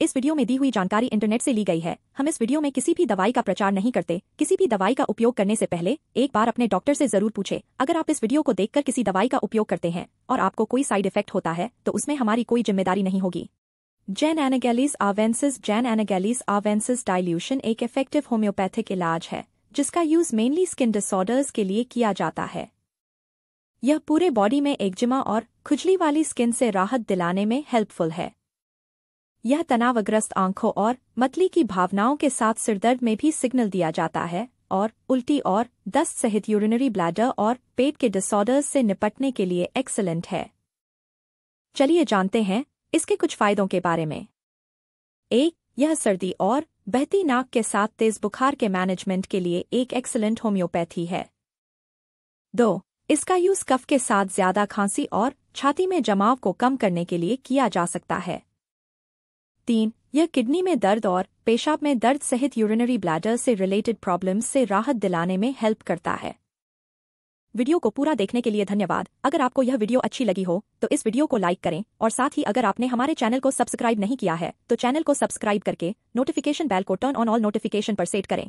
इस वीडियो में दी हुई जानकारी इंटरनेट से ली गई है हम इस वीडियो में किसी भी दवाई का प्रचार नहीं करते किसी भी दवाई का उपयोग करने से पहले एक बार अपने डॉक्टर से जरूर पूछे अगर आप इस वीडियो को देखकर किसी दवाई का उपयोग करते हैं और आपको कोई साइड इफेक्ट होता है तो उसमें हमारी कोई जिम्मेदारी नहीं होगी Jain anagallis arvensis Jain anagallis arvensis dilution एक इफेक्टिव होम्योपैथिक इलाज है जिसका यूज मेनली स्किन डिसऑर्डर्स के लिए किया जाता है यह पूरे बॉडी में एक्जिमा और खुजली वाली स्किन से राहत दिलाने में हेल्पफुल है यह तनावग्रस्त आंखों और मतली की भावनाओं के साथ सिरदर्द में भी सिग्नल दिया जाता है और उल्टी और दस्त सहित यूरिनरी ब्लैडर और पेट के डिसऑर्डर्स से निपटने के लिए एक्सेलेंट है चलिए जानते हैं इसके कुछ फायदों के बारे में एक यह सर्दी और बहती नाक के साथ तेज बुखार के मैनेजमेंट के लिए एक एक्सेलेंट होम्योपैथी है दो इसका यूज कफ के साथ ज्यादा खांसी और छाती में जमाव को कम करने के लिए किया जा सकता है तीन यह किडनी में दर्द और पेशाब में दर्द सहित यूरिनरी ब्लैडर से रिलेटेड प्रॉब्लम्स से राहत दिलाने में हेल्प करता है वीडियो को पूरा देखने के लिए धन्यवाद अगर आपको यह वीडियो अच्छी लगी हो तो इस वीडियो को लाइक करें और साथ ही अगर आपने हमारे चैनल को सब्सक्राइब नहीं किया है तो चैनल को सब्सक्राइब करके नोटिफिकेशन बैल को टर्न ऑन ऑल नोटिफिकेशन पर सेट करें